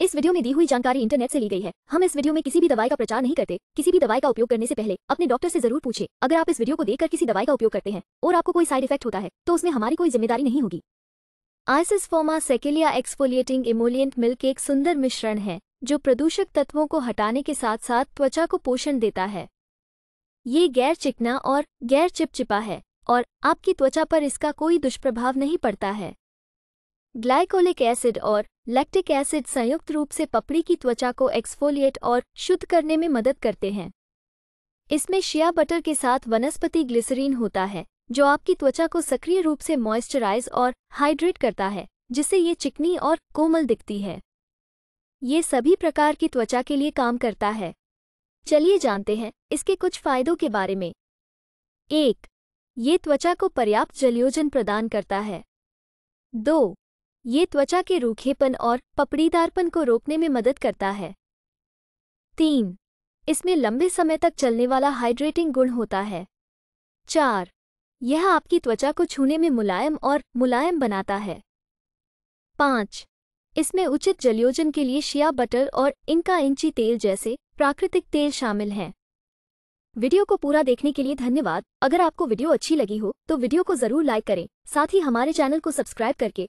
इस वीडियो में दी हुई जानकारी इंटरनेट से ली गई है हम इस वीडियो में किसी भी दवाई का प्रचार नहीं करते किसी भी दवाई का उपयोग करने से पहले अपने डॉक्टर से जरूर पूछे अगर आप इस वीडियो को देखकर किसी दवाई का उपयोग करते हैं और आपको कोई साइड इफेक्ट होता है तो उसमें हमारी कोई जिम्मेदारी नहीं होगी आइसिस फोमा सेकेलिया एक्सफोलिएटिंग इमोलियंट मिल्क एक सुंदर मिश्रण है जो प्रदूषक तत्वों को हटाने के साथ साथ त्वचा को पोषण देता है ये गैर चिकना और गैर चिपचिपा है और आपकी त्वचा पर इसका कोई दुष्प्रभाव नहीं पड़ता है ग्लाइकोलिक एसिड और लैक्टिक एसिड संयुक्त रूप से पपड़ी की त्वचा को एक्सफोलिएट और शुद्ध करने में मदद करते हैं इसमें शिया बटर के साथ वनस्पति ग्लिसरीन होता है जो आपकी त्वचा को सक्रिय रूप से मॉइस्चराइज और हाइड्रेट करता है जिससे ये चिकनी और कोमल दिखती है ये सभी प्रकार की त्वचा के लिए काम करता है चलिए जानते हैं इसके कुछ फायदों के बारे में एक ये त्वचा को पर्याप्त जलयोजन प्रदान करता है दो ये त्वचा के रूखेपन और पपड़ीदारपन को रोकने में मदद करता है तीन इसमें लंबे समय तक चलने वाला हाइड्रेटिंग गुण होता है चार यह आपकी त्वचा को छूने में मुलायम और मुलायम बनाता है पाँच इसमें उचित जलयोजन के लिए शिया बटर और इनका इंची तेल जैसे प्राकृतिक तेल शामिल हैं वीडियो को पूरा देखने के लिए धन्यवाद अगर आपको वीडियो अच्छी लगी हो तो वीडियो को जरूर लाइक करें साथ ही हमारे चैनल को सब्सक्राइब करके